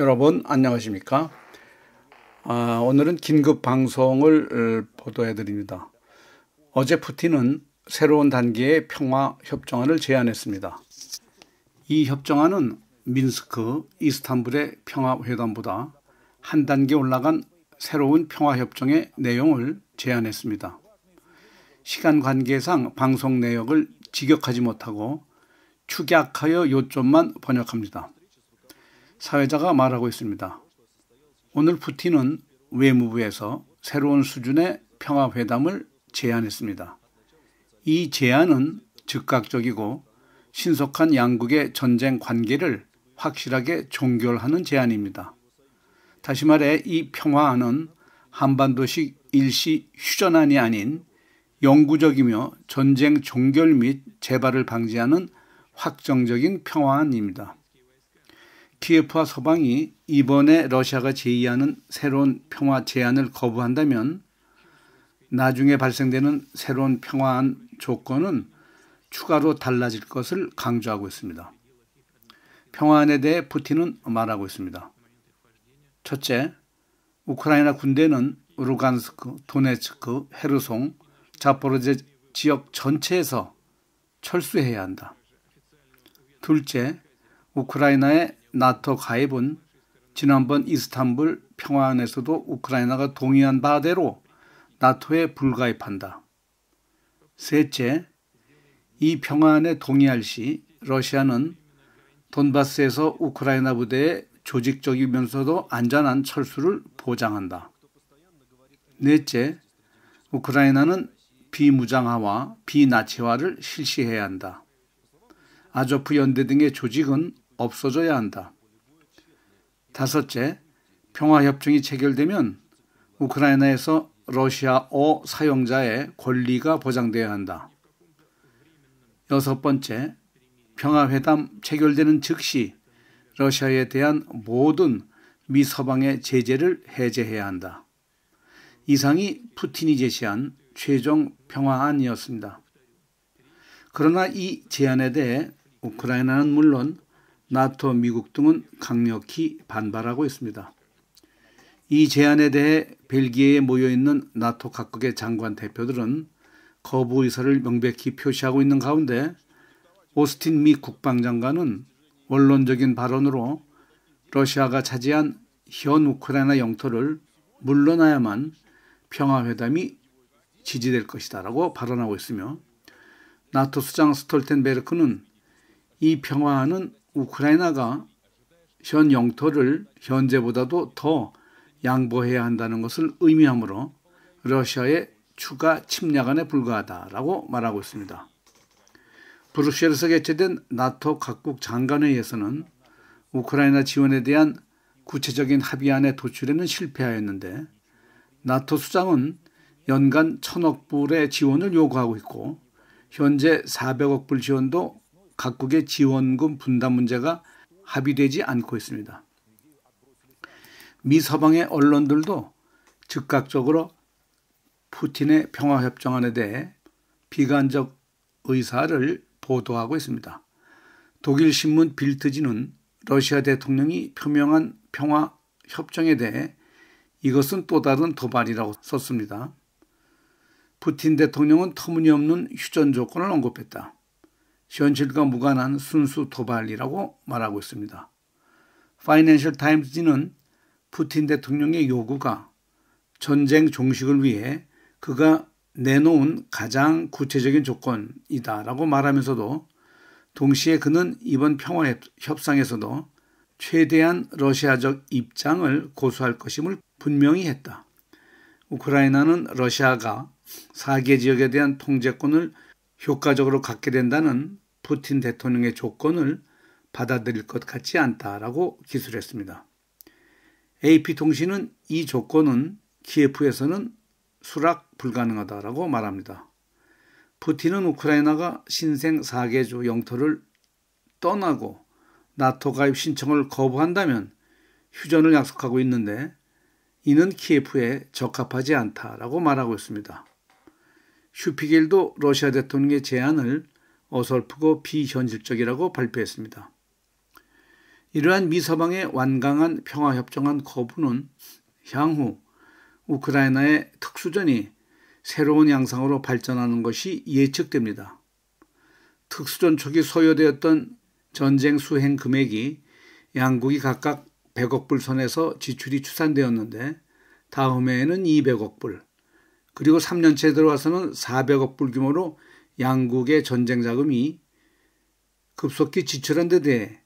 여러분 안녕하십니까? 아, 오늘은 긴급 방송을 어, 보도해 드립니다. 어제 푸틴은 새로운 단계의 평화 협정안을 제안했습니다. 이 협정안은 민스크, 이스탄불의 평화 회담보다 한 단계 올라간 새로운 평화 협정의 내용을 제안했습니다. 시간 관계상 방송 내역을 직역하지 못하고 축약하여 요점만 번역합니다. 사회자가 말하고 있습니다. 오늘 푸틴은 외무부에서 새로운 수준의 평화회담을 제안했습니다. 이 제안은 즉각적이고 신속한 양국의 전쟁 관계를 확실하게 종결하는 제안입니다. 다시 말해 이 평화안은 한반도식 일시 휴전안이 아닌 영구적이며 전쟁 종결 및 재발을 방지하는 확정적인 평화안입니다. TF와 서방이 이번에 러시아가 제의하는 새로운 평화 제안을 거부한다면 나중에 발생되는 새로운 평화안 조건은 추가로 달라질 것을 강조하고 있습니다. 평화안에 대해 푸틴은 말하고 있습니다. 첫째, 우크라이나 군대는 루간스크, 도네츠크, 헤르송, 자포로제 지역 전체에서 철수해야 한다. 둘째, 우크라이나의 나토 가입은 지난번 이스탄불 평화안에서도 우크라이나가 동의한 바대로 나토에 불가입한다. 셋째, 이 평화안에 동의할 시 러시아는 돈바스에서 우크라이나 부대의 조직적이면서도 안전한 철수를 보장한다. 넷째, 우크라이나는 비무장화와 비나치화를 실시해야 한다. 아조프 연대 등의 조직은 없어져야 한다. 다섯째, 평화협정이 체결되면 우크라이나에서 러시아어 사용자의 권리가 보장되어야 한다. 여섯 번째, 평화회담 체결되는 즉시 러시아에 대한 모든 미 서방의 제재를 해제해야 한다. 이상이 푸틴이 제시한 최종 평화안이었습니다. 그러나 이 제안에 대해 우크라이나는 물론 나토 미국 등은 강력히 반발하고 있습니다. 이 제안에 대해 벨기에에 모여 있는 나토 각국의 장관 대표들은 거부 의사를 명백히 표시하고 있는 가운데 오스틴 미 국방장관은 원론적인 발언으로 러시아가 차지한 현 우크라이나 영토를 물러나야만 평화회담이 지지될 것이다라고 발언하고 있으며 나토 수장 스톨텐베르크는 이 평화는 우크라이나가 현 영토를 현재보다도 더 양보해야 한다는 것을 의미하므로 러시아의 추가 침략안에 불과하다라고 말하고 있습니다. 브뤼셀에서 개최된 나토 각국 장관회의에서는 우크라이나 지원에 대한 구체적인 합의안의 도출에는 실패하였는데 나토 수장은 연간 천억 불의 지원을 요구하고 있고 현재 400억 불 지원도 각국의 지원금 분담 문제가 합의되지 않고 있습니다. 미 서방의 언론들도 즉각적으로 푸틴의 평화협정안에 대해 비관적 의사를 보도하고 있습니다. 독일 신문 빌트지는 러시아 대통령이 표명한 평화협정에 대해 이것은 또 다른 도발이라고 썼습니다. 푸틴 대통령은 터무니없는 휴전 조건을 언급했다. 현실과 무관한 순수 도발이라고 말하고 있습니다. 파이낸셜 타임즈는 푸틴 대통령의 요구가 전쟁 종식을 위해 그가 내놓은 가장 구체적인 조건이다라고 말하면서도 동시에 그는 이번 평화 협상에서도 최대한 러시아적 입장을 고수할 것임을 분명히 했다. 우크라이나는 러시아가 사계 지역에 대한 통제권을 효과적으로 갖게 된다는 푸틴 대통령의 조건을 받아들일 것 같지 않다라고 기술했습니다. AP통신은 이 조건은 키예프에서는 수락 불가능하다라고 말합니다. 푸틴은 우크라이나가 신생 4개주 영토를 떠나고 나토 가입 신청을 거부한다면 휴전을 약속하고 있는데 이는 키예프에 적합하지 않다라고 말하고 있습니다. 슈피겔도 러시아 대통령의 제안을 어설프고 비현실적이라고 발표했습니다. 이러한 미서방의 완강한 평화협정한 거부는 향후 우크라이나의 특수전이 새로운 양상으로 발전하는 것이 예측됩니다. 특수전 초기 소요되었던 전쟁 수행 금액이 양국이 각각 100억 불 선에서 지출이 추산되었는데 다음해에는 200억 불, 그리고 3년째 들어와서는 400억 불 규모로 양국의 전쟁 자금이 급속히 지출한 데 대해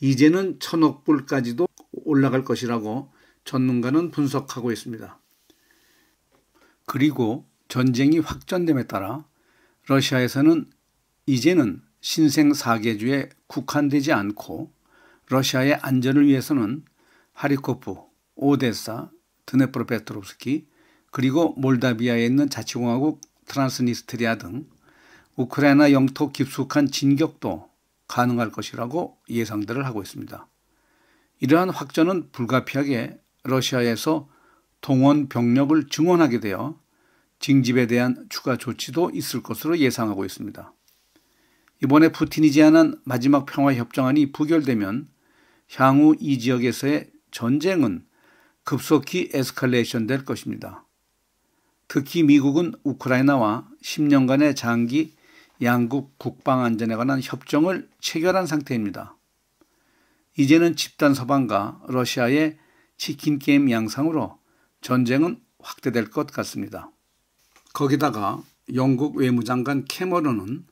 이제는 천억 불까지도 올라갈 것이라고 전문가는 분석하고 있습니다. 그리고 전쟁이 확전됨에 따라 러시아에서는 이제는 신생 4개주에 국한되지 않고 러시아의 안전을 위해서는 하리코프, 오데사, 드네프로페트롭스키, 그리고 몰다비아에 있는 자치공화국 트란스니스트리아 등 우크라이나 영토 깊숙한 진격도 가능할 것이라고 예상들을 하고 있습니다. 이러한 확전은 불가피하게 러시아에서 동원 병력을 증원하게 되어 징집에 대한 추가 조치도 있을 것으로 예상하고 있습니다. 이번에 푸틴이 제안한 마지막 평화협정안이 부결되면 향후 이 지역에서의 전쟁은 급속히 에스컬레이션 될 것입니다. 특히 미국은 우크라이나와 10년간의 장기 양국 국방 안전에 관한 협정을 체결한 상태입니다. 이제는 집단 서방과 러시아의 치킨 게임 양상으로 전쟁은 확대될 것 같습니다. 거기다가 영국 외무장관 캐머런은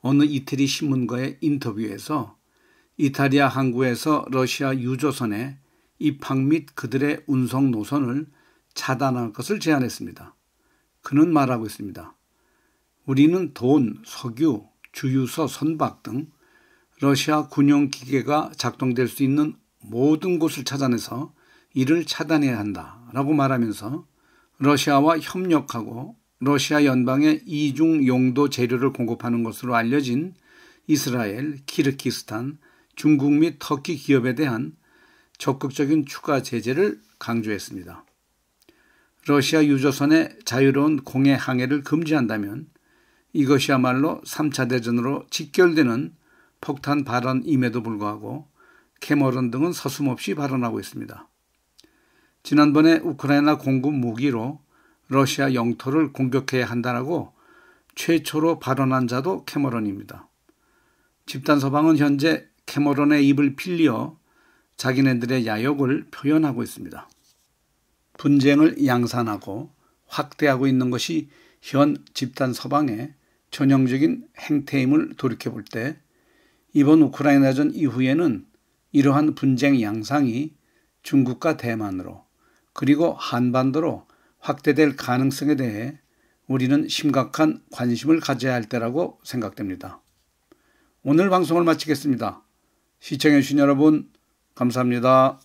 어느 이태리 신문과의 인터뷰에서 이탈리아 항구에서 러시아 유조선의 입항 및 그들의 운송 노선을 차단할 것을 제안했습니다. 그는 말하고 있습니다. 우리는 돈, 석유, 주유소, 선박 등 러시아 군용 기계가 작동될 수 있는 모든 곳을 찾아내서 이를 차단해야 한다라고 말하면서 러시아와 협력하고 러시아 연방에 이중 용도 재료를 공급하는 것으로 알려진 이스라엘, 키르키스탄, 중국 및 터키 기업에 대한 적극적인 추가 제재를 강조했습니다. 러시아 유조선의 자유로운 공해 항해를 금지한다면 이것이야말로 3차 대전으로 직결되는 폭탄 발언임에도 불구하고 캐머런 등은 서슴없이 발언하고 있습니다. 지난번에 우크라이나 공군 무기로 러시아 영토를 공격해야 한다라고 최초로 발언한 자도 캐머런입니다. 집단 서방은 현재 캐머런의 입을 빌려 자기네들의 야욕을 표현하고 있습니다. 분쟁을 양산하고 확대하고 있는 것이 현 집단 서방의 전형적인 행태임을 돌이켜볼 때 이번 우크라이나전 이후에는 이러한 분쟁 양상이 중국과 대만으로 그리고 한반도로 확대될 가능성에 대해 우리는 심각한 관심을 가져야 할 때라고 생각됩니다. 오늘 방송을 마치겠습니다. 시청해주신 여러분, 감사합니다.